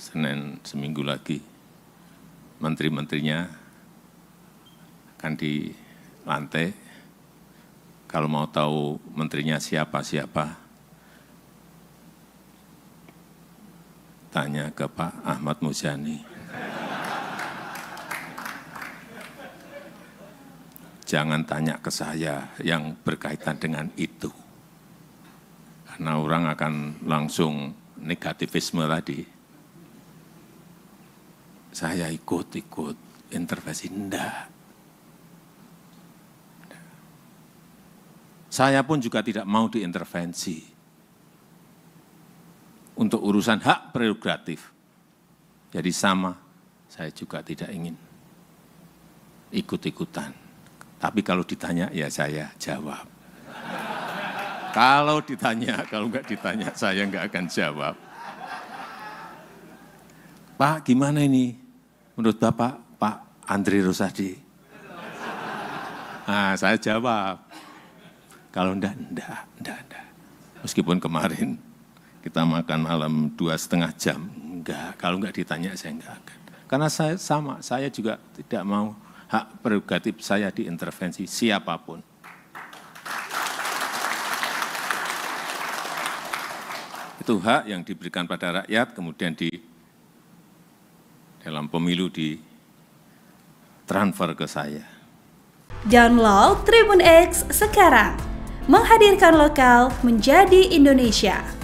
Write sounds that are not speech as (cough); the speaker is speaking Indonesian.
Senin seminggu lagi menteri-menterinya akan di Kalau mau tahu menterinya siapa-siapa, tanya ke Pak Ahmad Muzani. Jangan tanya ke saya yang berkaitan dengan itu. Karena orang akan langsung negativisme tadi saya ikut-ikut intervensi. Enggak. Saya pun juga tidak mau diintervensi untuk urusan hak prerogatif. Jadi sama, saya juga tidak ingin ikut-ikutan. Tapi kalau ditanya, ya saya jawab. (laughs) Kalau ditanya, kalau enggak ditanya, saya enggak akan jawab. Pak, gimana ini? Menurut Bapak, Pak Andri Rosadi? Nah, saya jawab. Kalau enggak, enggak, enggak, enggak. Meskipun kemarin kita makan malam dua setengah jam, enggak. Kalau enggak ditanya, saya enggak akan. Karena saya sama, saya juga tidak mau hak prerogatif saya diintervensi siapapun. Itu hak yang diberikan pada rakyat, kemudian di dalam pemilu di transfer ke saya. Download Tribun X sekarang. Menghadirkan lokal menjadi Indonesia.